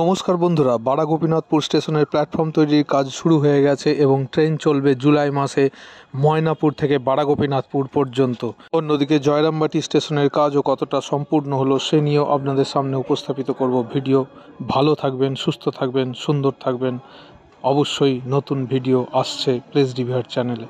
নমস্কার বন্ধুরা বাড়া গোপীনাথপুর স্টেশনের প্ল্যাটফর্ম তৈরির কাজ শুরু হয়ে গেছে এবং ট্রেন চলবে জুলাই মাসে ময়নাপুর থেকে বাড়া গোপীনাথপুর পর্যন্ত অন্যদিকে জয়রামবাটি স্টেশনের কাজও কতটা সম্পূর্ণ হলো সে নিয়েও আপনাদের সামনে উপস্থাপিত করব ভিডিও ভালো থাকবেন সুস্থ থাকবেন সুন্দর থাকবেন অবশ্যই নতুন ভিডিও আসছে প্লেস ডিভিআর চ্যানেলে